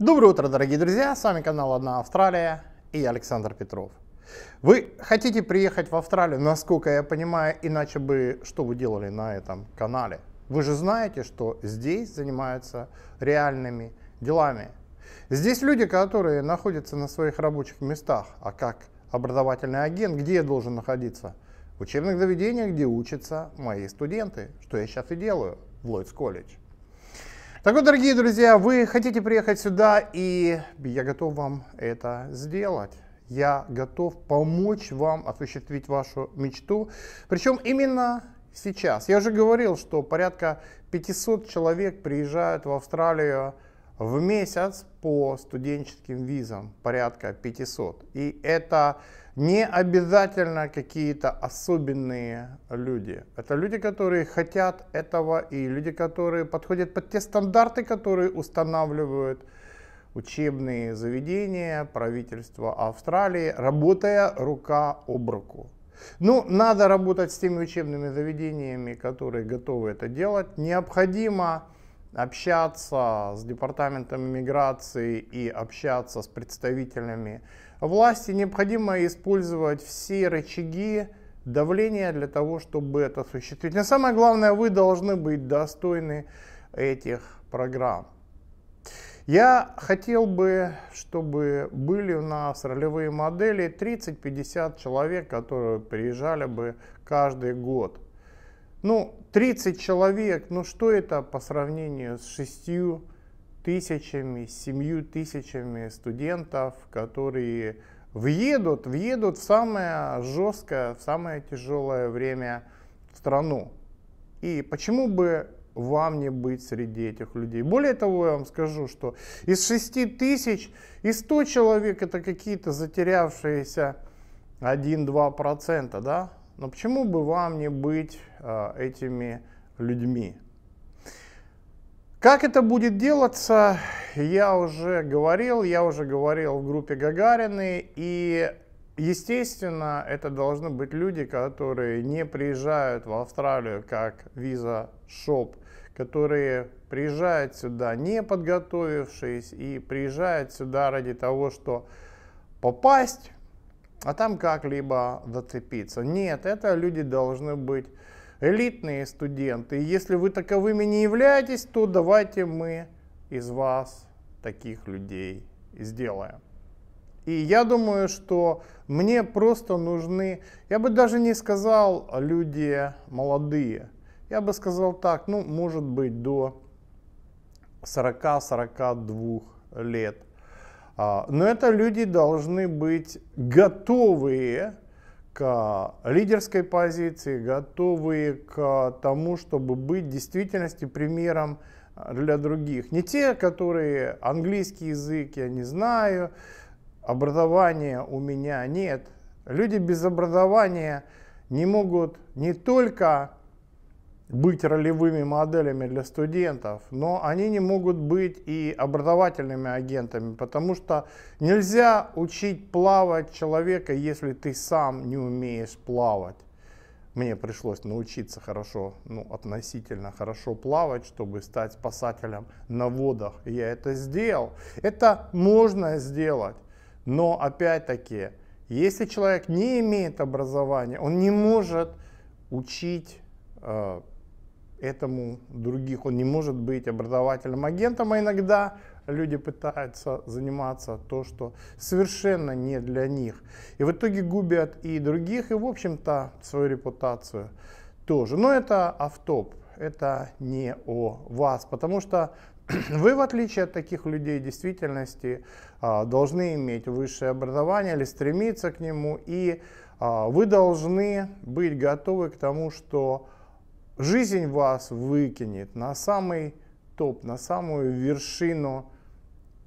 Доброе утро, дорогие друзья! С вами канал «Одна Австралия» и я Александр Петров. Вы хотите приехать в Австралию, насколько я понимаю, иначе бы что вы делали на этом канале? Вы же знаете, что здесь занимаются реальными делами. Здесь люди, которые находятся на своих рабочих местах, а как образовательный агент, где я должен находиться? В учебных заведениях, где учатся мои студенты, что я сейчас и делаю в Ллойдс колледж. Так вот, дорогие друзья, вы хотите приехать сюда, и я готов вам это сделать. Я готов помочь вам осуществить вашу мечту. Причем именно сейчас. Я уже говорил, что порядка 500 человек приезжают в Австралию в месяц по студенческим визам порядка 500. И это не обязательно какие-то особенные люди. Это люди, которые хотят этого, и люди, которые подходят под те стандарты, которые устанавливают учебные заведения, правительство Австралии, работая рука об руку. Ну, надо работать с теми учебными заведениями, которые готовы это делать. Необходимо общаться с департаментом иммиграции и общаться с представителями власти, необходимо использовать все рычаги давления для того, чтобы это осуществить. Но самое главное, вы должны быть достойны этих программ. Я хотел бы, чтобы были у нас ролевые модели 30-50 человек, которые приезжали бы каждый год. Ну, 30 человек, ну что это по сравнению с 6 тысячами, 7 тысячами студентов, которые въедут, въедут в самое жесткое, в самое тяжелое время в страну. И почему бы вам не быть среди этих людей. Более того, я вам скажу, что из 6 тысяч, и 100 человек это какие-то затерявшиеся 1-2%, да? Но почему бы вам не быть э, этими людьми? Как это будет делаться, я уже говорил, я уже говорил в группе Гагарины, и, естественно, это должны быть люди, которые не приезжают в Австралию как виза шоп, которые приезжают сюда не подготовившись и приезжают сюда ради того, что попасть а там как-либо зацепиться. Нет, это люди должны быть элитные студенты. Если вы таковыми не являетесь, то давайте мы из вас таких людей сделаем. И я думаю, что мне просто нужны, я бы даже не сказал люди молодые, я бы сказал так, ну, может быть, до 40-42 лет. А, но это люди должны быть готовые к лидерской позиции, готовые к тому, чтобы быть в действительности примером а, для других. Не те, которые английский язык я не знаю, образования у меня нет. Люди без образования не могут не только быть ролевыми моделями для студентов, но они не могут быть и образовательными агентами, потому что нельзя учить плавать человека, если ты сам не умеешь плавать. Мне пришлось научиться хорошо, ну, относительно хорошо плавать, чтобы стать спасателем на водах. я это сделал. Это можно сделать, но опять-таки, если человек не имеет образования, он не может учить э, этому других. Он не может быть образовательным агентом, а иногда люди пытаются заниматься то, что совершенно не для них. И в итоге губят и других, и, в общем-то, свою репутацию тоже. Но это автоп, это не о вас, потому что вы, в отличие от таких людей, в действительности а, должны иметь высшее образование или стремиться к нему, и а, вы должны быть готовы к тому, что жизнь вас выкинет на самый топ, на самую вершину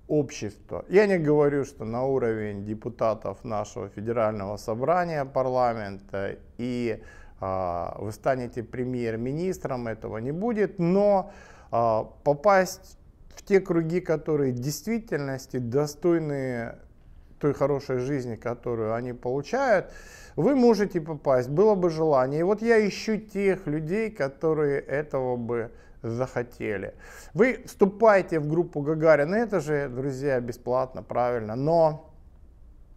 общества. Я не говорю, что на уровень депутатов нашего федерального собрания парламента и э, вы станете премьер-министром, этого не будет, но э, попасть в те круги, которые в действительности достойны той хорошей жизни, которую они получают, вы можете попасть, было бы желание. И вот я ищу тех людей, которые этого бы захотели. Вы вступайте в группу Гагарина, это же, друзья, бесплатно, правильно, но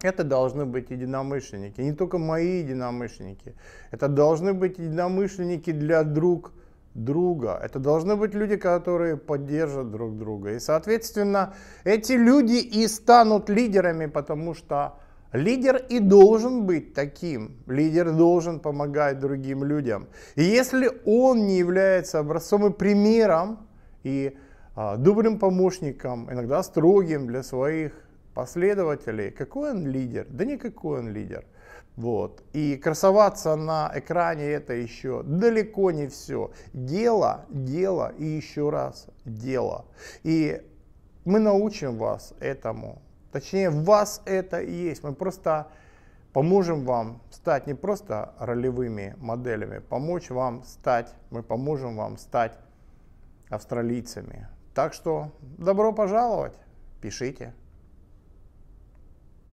это должны быть единомышленники, не только мои единомышленники, это должны быть единомышленники для друг друга друга. Это должны быть люди, которые поддержат друг друга. И, соответственно, эти люди и станут лидерами, потому что лидер и должен быть таким. Лидер должен помогать другим людям. И если он не является образцом и примером, и а, добрым помощником, иногда строгим для своих последователей, какой он лидер? Да никакой он лидер. Вот. И красоваться на экране это еще далеко не все. Дело, дело и еще раз дело. И мы научим вас этому. Точнее, вас это и есть. Мы просто поможем вам стать не просто ролевыми моделями, помочь вам стать, мы поможем вам стать австралийцами. Так что добро пожаловать, пишите.